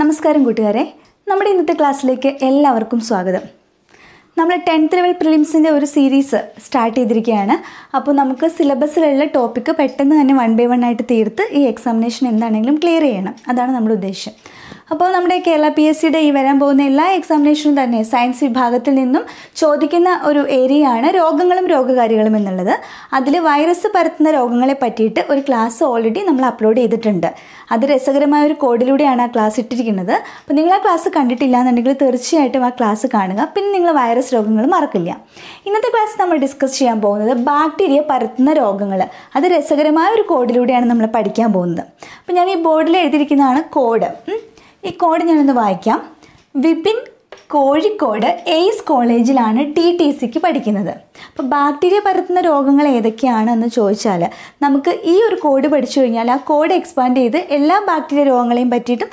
നമസ്കാരം കൂട്ടുകാരെ നമ്മുടെ ഇന്നത്തെ ക്ലാസ്സിലേക്ക് എല്ലാവർക്കും സ്വാഗതം നമ്മൾ ടെൻത്ത് ലെവൽ പ്രിലിംസിൻ്റെ ഒരു സീരീസ് സ്റ്റാർട്ട് ചെയ്തിരിക്കുകയാണ് അപ്പോൾ നമുക്ക് സിലബസിലുള്ള ടോപ്പിക്ക് പെട്ടെന്ന് തന്നെ വൺ ബൈ വൺ ആയിട്ട് തീർത്ത് ഈ എക്സാമിനേഷൻ എന്താണെങ്കിലും ക്ലിയർ ചെയ്യണം അതാണ് നമ്മുടെ ഉദ്ദേശം അപ്പോൾ നമ്മുടെ കേരള പി എസ് സിയുടെ ഈ വരാൻ പോകുന്ന എല്ലാ എക്സാമിനേഷനും തന്നെ സയൻസ് വിഭാഗത്തിൽ നിന്നും ചോദിക്കുന്ന ഒരു ഏരിയയാണ് രോഗങ്ങളും രോഗകാരികളും എന്നുള്ളത് അതിൽ വൈറസ് പരത്തുന്ന രോഗങ്ങളെ പറ്റിയിട്ട് ഒരു ക്ലാസ് ഓൾറെഡി നമ്മൾ അപ്ലോഡ് ചെയ്തിട്ടുണ്ട് അത് രസകരമായ ഒരു കോഡിലൂടെയാണ് ആ ക്ലാസ് ഇട്ടിരിക്കുന്നത് അപ്പോൾ നിങ്ങൾ ആ ക്ലാസ് കണ്ടിട്ടില്ല എന്നുണ്ടെങ്കിൽ തീർച്ചയായിട്ടും ആ ക്ലാസ് കാണുക പിന്നെ നിങ്ങൾ വൈറസ് രോഗങ്ങൾ മറക്കില്ല ഇന്നത്തെ ക്ലാസ് നമ്മൾ ഡിസ്കസ് ചെയ്യാൻ പോകുന്നത് ബാക്ടീരിയ പരത്തുന്ന രോഗങ്ങൾ അത് രസകരമായ ഒരു കോഡിലൂടെയാണ് നമ്മൾ പഠിക്കാൻ പോകുന്നത് അപ്പോൾ ഞാൻ ഈ ബോർഡിൽ എഴുതിയിരിക്കുന്നതാണ് കോഡ് ഈ കോഡ് ഞാനൊന്ന് വായിക്കാം വിപിൻ കോഴിക്കോട് എയ്സ് കോളേജിലാണ് ടി ടി സിക്ക് പഠിക്കുന്നത് അപ്പോൾ ബാക്ടീരിയ പരത്തുന്ന രോഗങ്ങൾ ഏതൊക്കെയാണെന്ന് ചോദിച്ചാൽ നമുക്ക് ഈ ഒരു കോഡ് പഠിച്ചു കഴിഞ്ഞാൽ ആ കോഡ് എക്സ്പാൻഡ് ചെയ്ത് എല്ലാ ബാക്ടീരിയ രോഗങ്ങളെയും പറ്റിയിട്ടും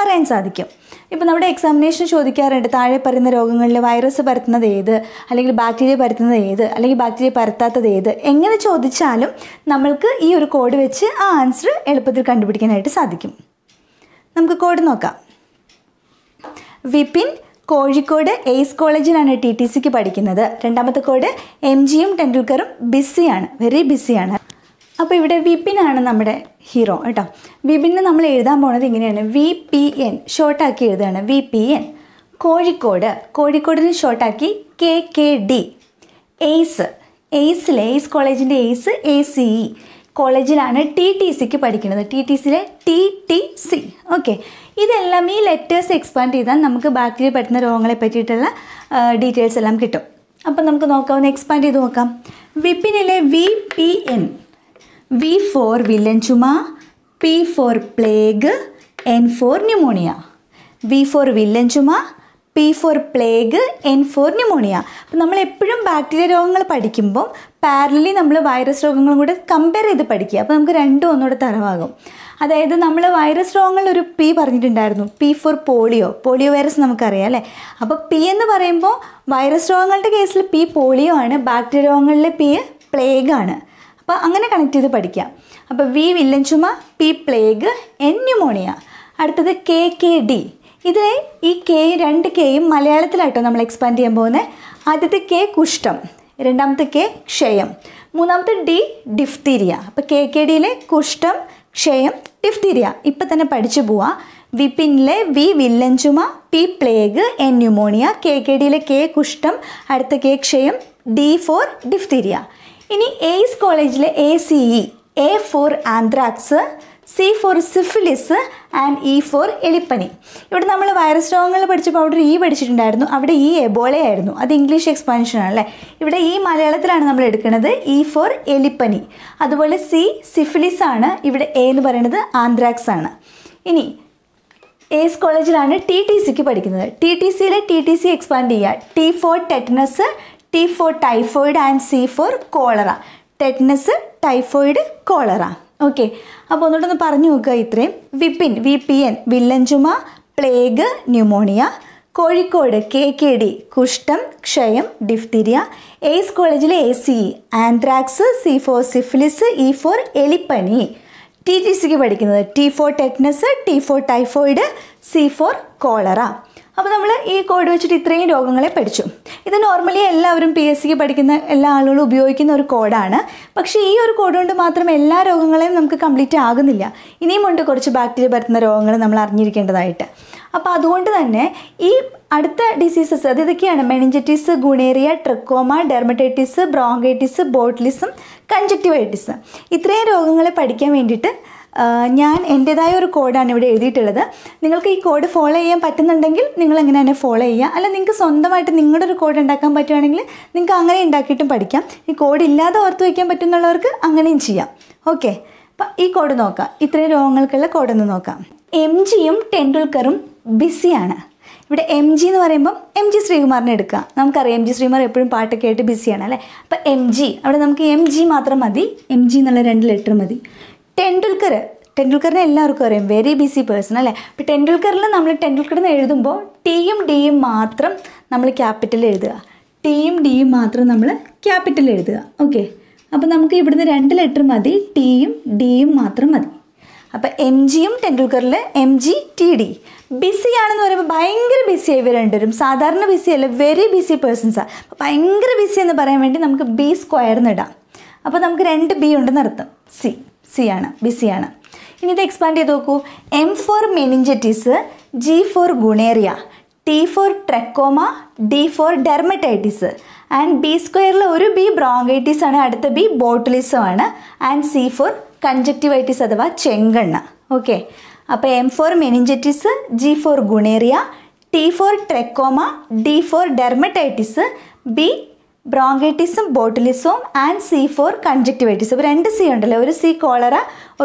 പറയാൻ സാധിക്കും ഇപ്പോൾ നമ്മുടെ എക്സാമിനേഷൻ ചോദിക്കാറുണ്ട് താഴെ പറയുന്ന രോഗങ്ങളിൽ വൈറസ് പരത്തുന്നത് ഏത് അല്ലെങ്കിൽ ബാക്ടീരിയ പരത്തുന്നത് ഏത് അല്ലെങ്കിൽ ബാക്ടീരിയ പരത്താത്തത് ഏത് എങ്ങനെ ചോദിച്ചാലും നമ്മൾക്ക് ഈ ഒരു കോഡ് വെച്ച് ആ ആൻസർ എളുപ്പത്തിൽ കണ്ടുപിടിക്കാനായിട്ട് സാധിക്കും നമുക്ക് കോഡ് നോക്കാം വിപിൻ കോഴിക്കോട് എയ്സ് കോളേജിലാണ് ടി ടി സിക്ക് പഠിക്കുന്നത് രണ്ടാമത്തെ കോഡ് എം ജിയും ടെണ്ടുൽക്കറും ബിസിയാണ് വെരി ബിസിയാണ് അപ്പോൾ ഇവിടെ വിപിനാണ് നമ്മുടെ ഹീറോ കേട്ടോ വിപിന് നമ്മൾ എഴുതാൻ പോണത് ഇങ്ങനെയാണ് വി പി എൻ ഷോർട്ടാക്കി എഴുതുകയാണ് വി പി എൻ കോഴിക്കോട് കോഴിക്കോടിന് ഷോർട്ടാക്കി കെ കെ ഡി എയ്സ് എയ്സിലെ എയ്സ് കോളേജിൻ്റെ എയ്സ് എ സി ഇ കോളേജിലാണ് ടി ടി സിക്ക് പഠിക്കുന്നത് ടി ടി സിയിലെ ടി ടി സി ഓക്കെ ഇതെല്ലാം ഈ ലെറ്റേഴ്സ് എക്സ്പാൻഡ് ചെയ്താൽ നമുക്ക് ബാക്കിൽ പറ്റുന്ന രോഗങ്ങളെ പറ്റിയിട്ടുള്ള ഡീറ്റെയിൽസ് എല്ലാം കിട്ടും അപ്പം നമുക്ക് നോക്കാം ഒന്ന് എക്സ്പാൻഡ് ചെയ്ത് നോക്കാം വിപ്പിനിലെ V P N V for വില്ലൻ ചുമ P for plague N for pneumonia V for വില്ലൻ ചുമ P for plague N for pneumonia അപ്പം നമ്മൾ എപ്പോഴും ബാക്ടീരിയ രോഗങ്ങൾ പഠിക്കുമ്പോൾ പാരലി നമ്മൾ വൈറസ് രോഗങ്ങളും കൂടെ കമ്പയർ ചെയ്ത് പഠിക്കുക അപ്പോൾ നമുക്ക് രണ്ടും ഒന്നുകൂടെ തരവാകും അതായത് നമ്മൾ വൈറസ് രോഗങ്ങളിൽ ഒരു പി പറഞ്ഞിട്ടുണ്ടായിരുന്നു P for polio polio virus നമുക്കറിയാം അല്ലേ അപ്പോൾ പി എന്ന് പറയുമ്പോൾ വൈറസ് രോഗങ്ങളുടെ കേസിൽ പി പോളിയോ ആണ് ബാക്ടീരിയ രോഗങ്ങളിലെ പി പ്ലേഗ് ആണ് അപ്പോൾ അങ്ങനെ കണക്ട് ചെയ്ത് പഠിക്കാം അപ്പോൾ വി വില്ലൻ ചുമ പി പ്ലേഗ് എൻ ന്യൂമോണിയ അടുത്തത് കെ കെ ഡി ഇതിലെ ഈ കെ രണ്ട് കെയും മലയാളത്തിലായിട്ടോ നമ്മൾ എക്സ്പാൻഡ് ചെയ്യാൻ പോകുന്നത് ആദ്യത്തെ കെ കുഷ്ഠം രണ്ടാമത്തെ കെ ക്ഷയം മൂന്നാമത്തെ ഡി ഡിഫ്തീരിയ അപ്പോൾ കെ കെ ഡിയിലെ കുഷ്ഠം ക്ഷയം ഡിഫ്തീരിയ ഇപ്പം തന്നെ പഠിച്ചു പോവാം വിപിനിലെ വി വില്ലൻ ചുമ P plague N pneumonia K K ഡിയിലെ കെ കുഷ്ഠം അടുത്ത കെ ക്ഷയം ഡി ഫോർ ഡിഫ്തീരിയ ഇനി എയ്സ് കോളേജിലെ A C E A for anthrax C for syphilis and E for എലിപ്പനി ഇവിടെ നമ്മൾ വൈറസ് രോഗങ്ങൾ പഠിച്ചപ്പോൾ അവിടെ ഇ പഠിച്ചിട്ടുണ്ടായിരുന്നു അവിടെ ഈ എബോളയായിരുന്നു അത് ഇംഗ്ലീഷ് എക്സ്പാൻഷൻ ആണല്ലേ ഇവിടെ ഈ മലയാളത്തിലാണ് നമ്മൾ എടുക്കുന്നത് ഇ ഫോർ എലിപ്പനി അതുപോലെ സി സിഫിലിസ് ആണ് ഇവിടെ എ എന്ന് പറയുന്നത് ആന്ത്രാക്സ് ആണ് ഇനി എസ് കോളേജിലാണ് ടി ടി സിക്ക് പഠിക്കുന്നത് ടി ടി സിയിലെ ടി ടി സി എക്സ്പാൻഡ് ചെയ്യുക T for tetanus T for typhoid and C for cholera tetanus typhoid cholera okay അപ്പോൾ ഒന്നുകൂടെ പറഞ്ഞു നോക്കുക ഇത്രയും വിപിൻ വി പി എൻ വില്ലഞ്ചുമ plague pneumonia Kozhikode K K D കുഷ്ഠം ക്ഷയം ഡിഫ്തിരിയ എയ്സ് കോളേജിലെ A C anthrax C for syphilis E for എലിപ്പനി ടി ടി സിക്ക് പഠിക്കുന്നത് T for tetanus T for typhoid C for cholera അപ്പോൾ നമ്മൾ ഈ കോഡ് വെച്ചിട്ട് ഇത്രയും രോഗങ്ങളെ പഠിച്ചു ഇത് നോർമലി എല്ലാവരും പി എസ് സിക്ക് പഠിക്കുന്ന എല്ലാ ആളുകളും ഉപയോഗിക്കുന്ന ഒരു കോഡാണ് പക്ഷേ ഈ ഒരു കോഡ് കൊണ്ട് മാത്രം എല്ലാ രോഗങ്ങളെയും നമുക്ക് കംപ്ലീറ്റ് ആകുന്നില്ല ഇനിയും ഇനിയുമുണ്ട് കുറച്ച് ബാക്ടീരിയ പരത്തുന്ന രോഗങ്ങൾ നമ്മൾ അറിഞ്ഞിരിക്കേണ്ടതായിട്ട് അപ്പോൾ അതുകൊണ്ട് തന്നെ ഈ അടുത്ത ഡിസീസസ് അത് ഇതൊക്കെയാണ് meningitis gonorrhoea trachoma dermatitis bronchitis botulism conjunctivitis ഇത്രയും രോഗങ്ങളെ പഠിക്കാൻ വേണ്ടിയിട്ട് ഞാൻ എൻ്റെതായ ഒരു കോഡാണ് ഇവിടെ എഴുതിയിട്ടുള്ളത് നിങ്ങൾക്ക് ഈ കോഡ് ഫോളോ ചെയ്യാൻ പറ്റുന്നുണ്ടെങ്കിൽ നിങ്ങൾ എങ്ങനെ തന്നെ ഫോളോ ചെയ്യുക അല്ല നിങ്ങൾക്ക് സ്വന്തമായിട്ട് നിങ്ങളുടെ ഒരു കോഡ് ഉണ്ടാക്കാൻ പറ്റുവാണെങ്കിൽ നിങ്ങൾക്ക് അങ്ങനെ ഉണ്ടാക്കിയിട്ടും പഠിക്കാം ഈ കോഡ് ഇല്ലാതെ ഓർത്ത് വയ്ക്കാൻ പറ്റുന്നുള്ളവർക്ക് അങ്ങനെയും ചെയ്യാം ഓക്കെ അപ്പം ഈ കോഡ് നോക്കാം ഇത്രയും രോഗങ്ങൾക്കുള്ള കോഡൊന്ന് നോക്കാം എം ജിയും ടെണ്ടുൽക്കറും ബിസിയാണ് ഇവിടെ എം ജി എന്ന് പറയുമ്പം എം ജി ശ്രീകുമാറിനെ എടുക്കുക നമുക്കറിയാം എം ജി ശ്രീകുമാർ എപ്പോഴും പാട്ടൊക്കെ ആയിട്ട് ബിസിയാണ് അല്ലേ അപ്പോൾ എം ജി അവിടെ നമുക്ക് എം ജി മാത്രം മതി എം ജി എന്നുള്ള രണ്ട് ലെറ്റർ മതി ടെണ്ടുൽക്കർ ടെണ്ടുൽക്കറിനെ എല്ലാവർക്കും അറിയാം വെരി ബിസി പേഴ്സൺ അല്ലേ അപ്പോൾ ടെണ്ടുൽക്കറിൽ നമ്മൾ ടെൻഡുൽക്കർ എന്ന് എഴുതുമ്പോൾ ടിയും ഡിയും മാത്രം നമ്മൾ ക്യാപിറ്റൽ എഴുതുക ടിയും ഡിയും മാത്രം നമ്മൾ ക്യാപിറ്റൽ എഴുതുക ഓക്കെ അപ്പോൾ നമുക്ക് ഇവിടുന്ന് രണ്ട് ലെറ്റർ മതി ടിയും ഡിയും മാത്രം മതി അപ്പോൾ എം ജിയും ടെണ്ടുൽക്കറിൽ M G T D busy ആണെന്ന് പറയുമ്പോൾ ഭയങ്കര ബിസി ആയി രണ്ടുപേരും സാധാരണ ബിസി അല്ല വെരി ബിസി പേഴ്സൺസാണ് ഭയങ്കര ബിസി എന്ന് പറയാൻ വേണ്ടി നമുക്ക് ബി സ്ക്വയർ ഇടാം അപ്പോൾ നമുക്ക് രണ്ട് ബി ഉണ്ടെന്ന് അർത്ഥം സി സി ആണ് ബിസി ആണ് ഇനി ഇത് എക്സ്പാൻഡ് ചെയ്ത് നോക്കൂ M for meningitis G for gonorrhoea T for trachoma D for dermatitis and B സ്ക്വയറിൽ ഒരു ബി ബ്രോങ്കൈറ്റിസ് ആണ് അടുത്ത ബി ബോട്ടിലിസം ആണ് ആൻഡ് സി ഫോർ കൺജക്റ്റിവൈറ്റിസ് അഥവാ ചെങ്കണ്ണ് ഓക്കെ അപ്പോൾ M for meningitis G for gonorrhoea T for trachoma D for dermatitis B ബ്രോങ്കൈറ്റിസും ബോട്ടിലിസവും ആൻഡ് സി ഫോർ കൺജക്റ്റിവൈറ്റിസ് അപ്പോൾ രണ്ട് സി ഉണ്ടല്ലോ ഒരു സി കോളറ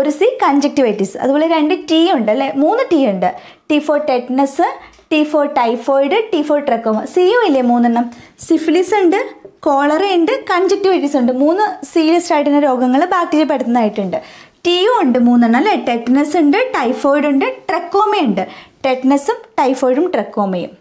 ഒരു സി കൺജക്റ്റിവൈറ്റിസ് അതുപോലെ രണ്ട് ടി ഉണ്ട് അല്ലേ മൂന്ന് ടി ഉണ്ട് T for tetanus T for typhoid T for trachoma same ഇല്ലേ മൂന്നെണ്ണം സിഫിലിസ് ഉണ്ട് കോളറ ഉണ്ട് കൺജക്ടിവൈറ്റിസ് ഉണ്ട് മൂന്ന് സീരിയസ് ആയിട്ടുള്ള രോഗങ്ങൾ ബാക്ടീരിയ പെടുത്തുന്നതായിട്ടുണ്ട് ടിയും ഉണ്ട് മൂന്നെണ്ണം അല്ലേ ടെറ്റനസ് ഉണ്ട് ടൈഫോയിഡ് ഉണ്ട് ട്രക്കോമയുണ്ട് ടെറ്റനസും ടൈഫോയിഡും ട്രക്കോമയും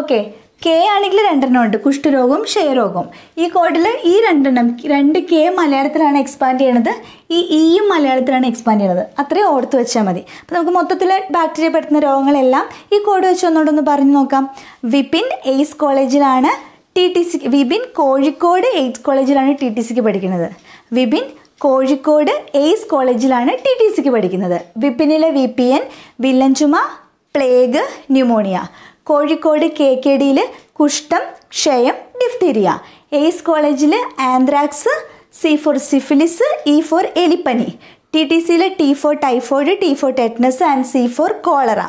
ഓക്കെ കെ ആണെങ്കിൽ രണ്ടെണ്ണം ഉണ്ട് കുഷ്ഠരോഗവും ക്ഷയരോഗവും ഈ കോഡിൽ ഈ രണ്ടെണ്ണം രണ്ട് കെ മലയാളത്തിലാണ് എക്സ്പാൻഡ് ചെയ്യണത് ഈ ഇയും e മലയാളത്തിലാണ് എക്സ്പാൻഡ് ചെയ്യണത് അത്രയും ഓർത്ത് വെച്ചാൽ മതി അപ്പോൾ നമുക്ക് മൊത്തത്തിൽ ബാക്ടീരിയ പെടുത്തുന്ന രോഗങ്ങളെല്ലാം ഈ കോഡ് വെച്ച് ഒന്നുകൂടെ ഒന്ന് പറഞ്ഞു നോക്കാം വിപിൻ എയ്സ് കോളേജിലാണ് ടി ടി സിക്ക് വിപിൻ കോഴിക്കോട് എയ്ത്ത് കോളേജിലാണ് ടി ടി സിക്ക് പഠിക്കുന്നത് വിപിൻ കോഴിക്കോട് എയ്സ് കോളേജിലാണ് ടി ടി സിക്ക് പഠിക്കുന്നത് വിപിനിലെ വി പി എൻ വില്ലൻചുമ plague pneumonia Kozhikode K K ഡിയിൽ കുഷ്ഠം ക്ഷയം ഡിഫ്തീരിയ എയ്സ് കോളേജിൽ anthrax C for syphilis E for എലിപ്പനി ടി ടി സിയിൽ T for typhoid T for tetanus and C for cholera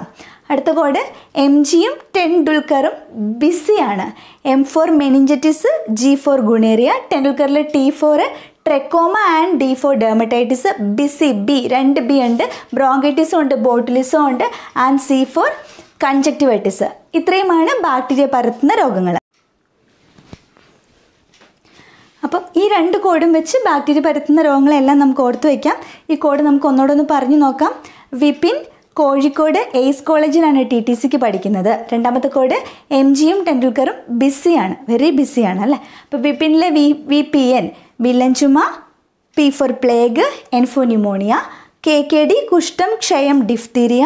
അടുത്ത കോഡ് എം ജിയും ടെൻഡുൽക്കറും ബിസിയാണ് M for meningitis G for gonorrhoea ടെൻഡുൽക്കറിൽ T for trachoma and D for dermatitis busy B രണ്ട് B ഉണ്ട് ബ്രോങ്കൈറ്റിസും ഉണ്ട് ബോട്ടിലിസും ഉണ്ട് ആൻഡ് സി ഫോർ കൺജക്റ്റിവൈറ്റിസ് ഇത്രയുമാണ് ബാക്ടീരിയ പരത്തുന്ന രോഗങ്ങൾ അപ്പം ഈ രണ്ട് കോഡും വെച്ച് ബാക്ടീരിയ പരത്തുന്ന രോഗങ്ങളെല്ലാം നമുക്ക് ഓർത്തു വയ്ക്കാം ഈ കോഡ് നമുക്ക് ഒന്നോടൊന്ന് പറഞ്ഞു നോക്കാം വിപിൻ കോഴിക്കോട് എയ്സ് കോളേജിലാണ് ടി ടി സിക്ക് പഠിക്കുന്നത് രണ്ടാമത്തെ കോഡ് എം ജിയും ടെൻഡുൽക്കറും ബിസിയാണ് വെരി ബിസിയാണ് അല്ലേ അപ്പോൾ വിപിനിലെ വി വി പി എൻ വില്ലൻ ചുമ P for plague N for pneumonia K K D കുഷ്ഠം ക്ഷയം ഡിഫ്തീരിയ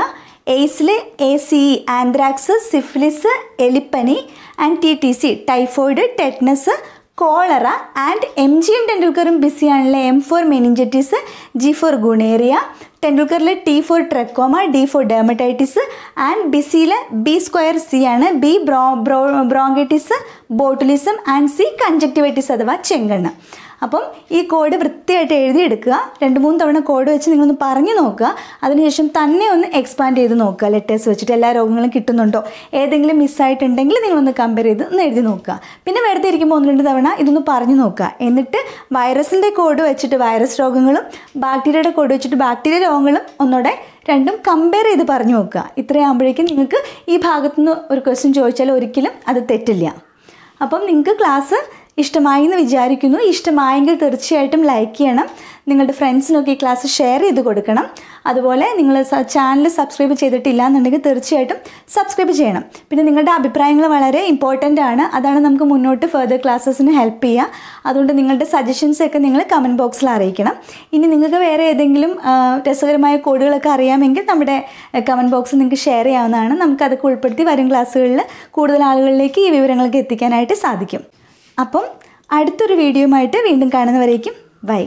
എയ്സിൽ A C E anthrax syphilis എലിപ്പനി and T T C typhoid tetanus cholera and M G ജിയും ടെണ്ടുൽക്കറും ബിസിയാണല്ലേ M for meningitis G for gonorrhoea ടെണ്ടുൽക്കറിൽ T for trachoma D for dermatitis and ബിസിയിൽ ബി സ്ക്വയർ സി ആണ് B bro bro bronchitis botulism and C conjunctivitis അഥവാ ചെങ്കണ്ണ് അപ്പം ഈ code വൃത്തിയായിട്ട് എഴുതിയെടുക്കുക രണ്ട് മൂന്ന് തവണ കോഡ് വെച്ച് നിങ്ങളൊന്ന് പറഞ്ഞു നോക്കുക അതിനുശേഷം തന്നെ ഒന്ന് എക്സ്പാൻഡ് ചെയ്ത് നോക്കുക ലെറ്റേഴ്സ് വെച്ചിട്ട് എല്ലാ രോഗങ്ങളും കിട്ടുന്നുണ്ടോ ഏതെങ്കിലും മിസ്സായിട്ടുണ്ടെങ്കിൽ നിങ്ങളൊന്ന് കമ്പയർ ചെയ്ത് ഒന്ന് എഴുതി നോക്കുക പിന്നെ വെറുതെ ഇരിക്കുമ്പോൾ ഒന്ന് രണ്ട് തവണ ഇതൊന്ന് പറഞ്ഞു നോക്കുക എന്നിട്ട് വൈറസിൻ്റെ കോഡ് വെച്ചിട്ട് വൈറസ് രോഗങ്ങളും ബാക്ടീരിയയുടെ കോഡ് വെച്ചിട്ട് ബാക്ടീരിയ രോഗങ്ങളും ഒന്നുകൂടെ രണ്ടും കമ്പയർ ചെയ്ത് പറഞ്ഞു നോക്കുക ഇത്രയാകുമ്പോഴേക്കും നിങ്ങൾക്ക് ഈ ഭാഗത്തുനിന്ന് ഒരു ക്വസ്റ്റ്യൻ ചോദിച്ചാൽ ഒരിക്കലും അത് തെറ്റില്ല അപ്പം നിങ്ങൾക്ക് ക്ലാസ് ഇഷ്ടമായി എന്ന് വിചാരിക്കുന്നു ഇഷ്ടമായെങ്കിൽ തീർച്ചയായിട്ടും ലൈക്ക് ചെയ്യണം നിങ്ങളുടെ ഫ്രണ്ട്സിനൊക്കെ ഈ ക്ലാസ് ഷെയർ ചെയ്ത് കൊടുക്കണം അതുപോലെ നിങ്ങൾ ചാനൽ സബ്സ്ക്രൈബ് ചെയ്തിട്ടില്ല എന്നുണ്ടെങ്കിൽ തീർച്ചയായിട്ടും സബ്സ്ക്രൈബ് ചെയ്യണം പിന്നെ നിങ്ങളുടെ അഭിപ്രായങ്ങൾ വളരെ ഇമ്പോർട്ടൻ്റ് ആണ് അതാണ് നമുക്ക് മുന്നോട്ട് ഫെർദർ ക്ലാസ്സസിന് ഹെൽപ്പ് ചെയ്യുക അതുകൊണ്ട് നിങ്ങളുടെ സജഷൻസ് ഒക്കെ നിങ്ങൾ കമൻറ്റ് ബോക്സിൽ അറിയിക്കണം ഇനി നിങ്ങൾക്ക് വേറെ ഏതെങ്കിലും രസകരമായ കോഡുകളൊക്കെ അറിയാമെങ്കിൽ നമ്മുടെ കമൻറ്റ് ബോക്സിൽ നിങ്ങൾക്ക് ഷെയർ ചെയ്യാവുന്നതാണ് നമുക്കതൊക്കെ ഉൾപ്പെടുത്തി വരും ക്ലാസ്സുകളിൽ കൂടുതൽ ആളുകളിലേക്ക് ഈ വിവരങ്ങളൊക്കെ എത്തിക്കാനായിട്ട് സാധിക്കും അപ്പം അടുത്തൊരു വീഡിയോയുമായിട്ട് വീണ്ടും കാണുന്നവരേക്കും ബൈ